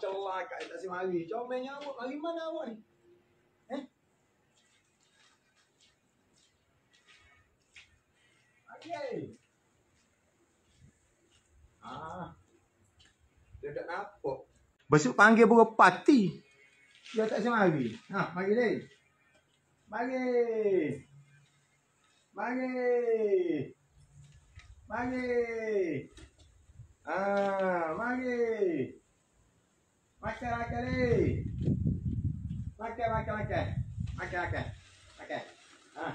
Celah kita si mari. Jom main nyamuk. Lari mana awak ni? Eh? Lagi okay. Ah. Dia tak nampak. Besok panggil buka pati. Dia tak si mari. Ha, mari dia. Mari. Mari. Mari. Ah, mari. Macca, macca lì. Macca, macca, macca. Macca, macca. Macca. Ah.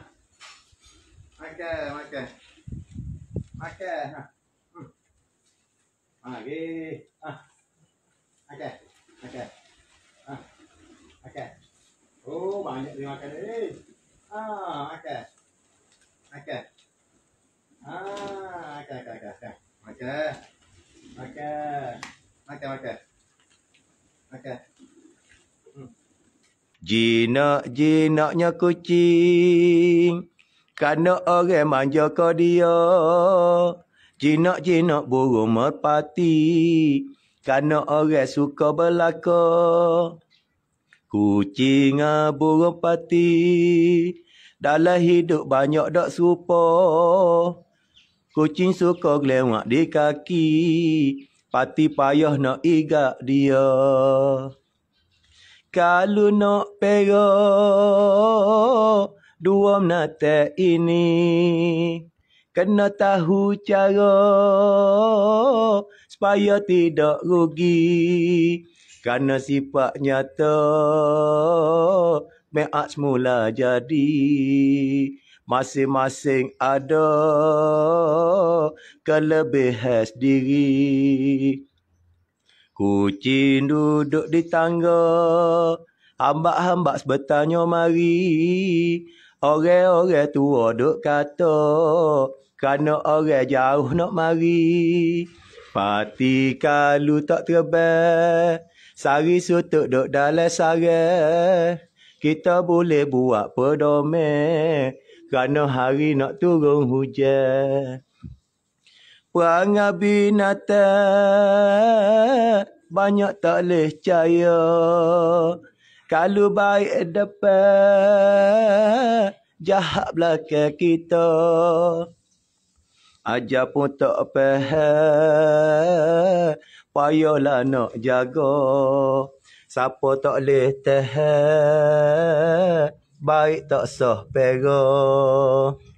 Macca, macca. Macca. Ah, ghê. Ah. Macca, macca. Ah. Macca. Oh, banyak dia makan ni. Ah, macca. Macca. Ah, macca, macca, macca. Macca. Macca. Macca, macca. Hmm. Jinak-jinaknya kucing Kerana orang manja ke dia Jinak-jinak burung merpati Kerana orang suka berlaku Kucing ah, burung pati Dalam hidup banyak tak serupa Kucing suka lewat di kaki Pati payah nak igak dia Kalau nak perok Dua menata ini Kena tahu cara Supaya tidak rugi Kerana sifat nyata Meak semula jadi masing-masing ada kelebihan sendiri. Kucing duduk di tangga, hambak-hambak sebetanya mari. Orang-orang tua duk kata, kerana orang jauh nak mari. Pati kalu tak terbang, sari sutuk duk dalam sari. Kita boleh buat pedomeng, kerana hari nak turun hujan. Perangai binatang banyak tak boleh cahaya. Kalau baik depan, jahat belakang kita. Aja pun tak payah, payahlah nak jaga. Siapa tak boleh tahan, baik tak sah pera.